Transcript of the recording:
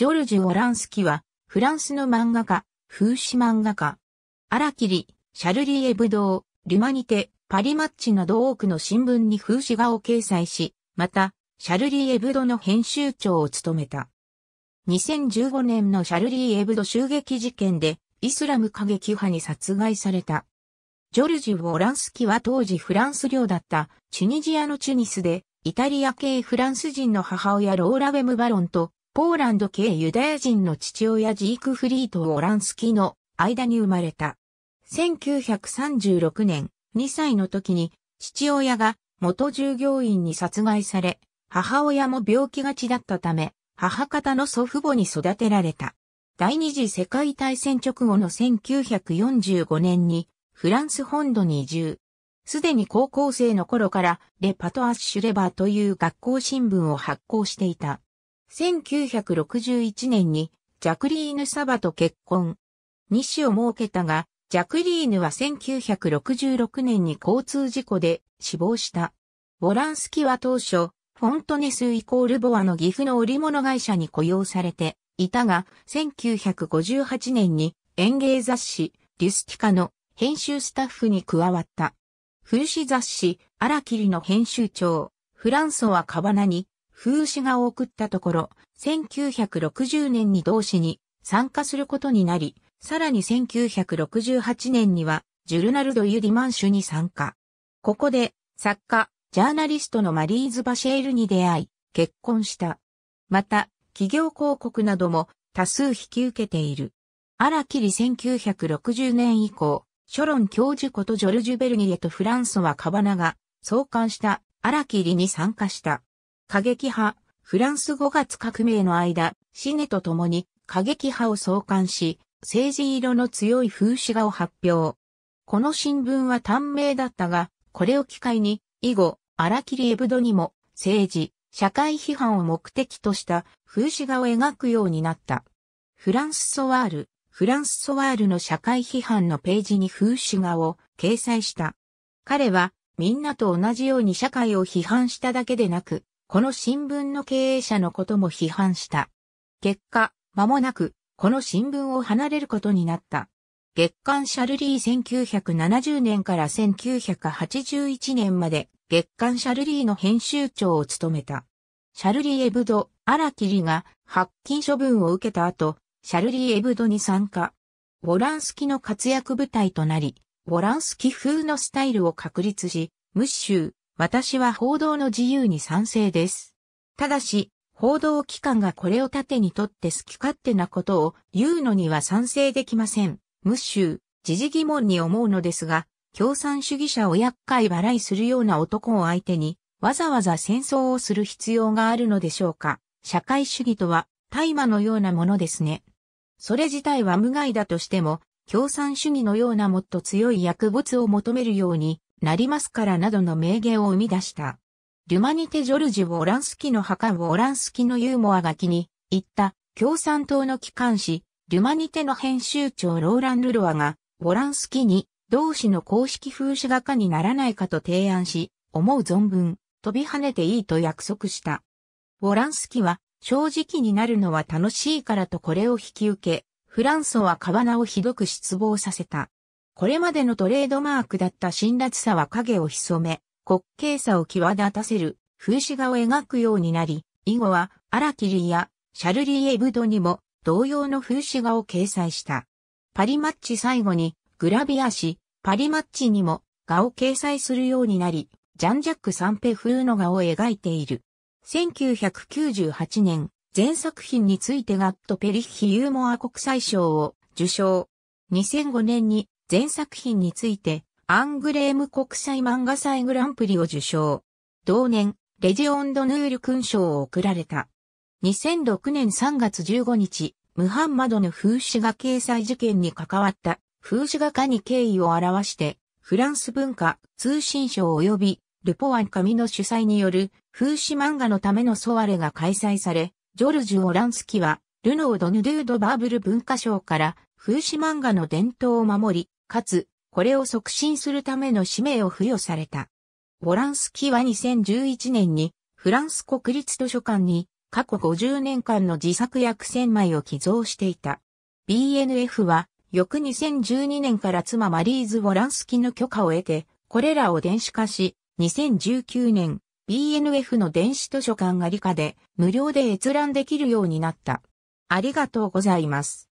ジョルジュ・オランスキは、フランスの漫画家、風刺漫画家。荒キリ、シャルリエ・ブドウ、リュマニテ、パリマッチなど多くの新聞に風刺画を掲載し、また、シャルリー・エブドの編集長を務めた。2015年のシャルリー・エブド襲撃事件で、イスラム過激派に殺害された。ジョルジュ・オランスキは当時フランス領だったチュニジアのチュニスで、イタリア系フランス人の母親ローラ・ウェム・バロンとポーランド系ユダヤ人の父親ジークフリート・オランスキの間に生まれた。1936年、2歳の時に父親が元従業員に殺害され、母親も病気がちだったため、母方の祖父母に育てられた。第二次世界大戦直後の1945年にフランス本土に移住。すでに高校生の頃からレパトアッシュレバーという学校新聞を発行していた。1961年にジャクリーヌ・サバと結婚。2子を設けたが、ジャクリーヌは1966年に交通事故で死亡した。ボランスキは当初、フォントネスイコールボアの岐阜の織物会社に雇用されていたが、1958年に園芸雑誌、リュスティカの編集スタッフに加わった。古紙雑誌、アラキリの編集長、フランソワ・カバナに風刺画を送ったところ、1960年に同志に参加することになり、さらに1968年には、ジュルナルド・ユディマンシュに参加。ここで、作家、ジャーナリストのマリーズ・バシェールに出会い、結婚した。また、企業広告なども多数引き受けている。荒切り1960年以降、ショロン教授ことジョルジュ・ベルニエとフランソワ・カバナが創刊した荒切りに参加した。過激派、フランス5月革命の間、シネと共に過激派を創刊し、政治色の強い風刺画を発表。この新聞は短命だったが、これを機会に、以後、荒切エブドにも、政治、社会批判を目的とした風刺画を描くようになった。フランス・ソワール、フランス・ソワールの社会批判のページに風刺画を掲載した。彼は、みんなと同じように社会を批判しただけでなく、この新聞の経営者のことも批判した。結果、間もなく、この新聞を離れることになった。月刊シャルリー1970年から1981年まで月刊シャルリーの編集長を務めた。シャルリー・エブド、アラキリが発禁処分を受けた後、シャルリー・エブドに参加。ボランスキの活躍部隊となり、ボランスキ風のスタイルを確立し、ムッシュー、私は報道の自由に賛成です。ただし、報道機関がこれを盾にとって好き勝手なことを言うのには賛成できません。無臭、時事疑問に思うのですが、共産主義者を厄介払いするような男を相手に、わざわざ戦争をする必要があるのでしょうか。社会主義とは、大麻のようなものですね。それ自体は無害だとしても、共産主義のようなもっと強い薬物を求めるように、なりますからなどの名言を生み出した。ルマニテ・ジョルジュ・オランスキの墓をオランスキのユーモアが気に言った共産党の機関紙、ルマニテの編集長ローラン・ルロアが、オランスキに同志の公式風刺画家にならないかと提案し、思う存分、飛び跳ねていいと約束した。ウォランスキは、正直になるのは楽しいからとこれを引き受け、フランソはカバナをひどく失望させた。これまでのトレードマークだった辛辣さは影を潜め、滑稽さを際立たせる風刺画を描くようになり、以後はアラキリーやシャルリー・エブドにも同様の風刺画を掲載した。パリマッチ最後にグラビア誌パリマッチにも画を掲載するようになり、ジャンジャック・サンペ風の画を描いている。1998年、全作品についてガット・ペリッヒ・ユーモア国際賞を受賞。2005年に全作品について、アングレーム国際漫画祭グランプリを受賞。同年、レジオンド・ヌール勲章を贈られた。2006年3月15日、ムハンマドの風刺画掲載事件に関わった風刺画家に敬意を表して、フランス文化通信賞及びルポワン紙の主催による風刺漫画のためのソワレが開催され、ジョルジュ・オランスキはルノード・ヌドゥード・バーブル文化賞から風刺漫画の伝統を守り、かつ、これを促進するための使命を付与された。ボランスキは2011年にフランス国立図書館に過去50年間の自作約1000枚を寄贈していた。BNF は翌2012年から妻マリーズ・ボランスキの許可を得て、これらを電子化し、2019年 BNF の電子図書館が理科で無料で閲覧できるようになった。ありがとうございます。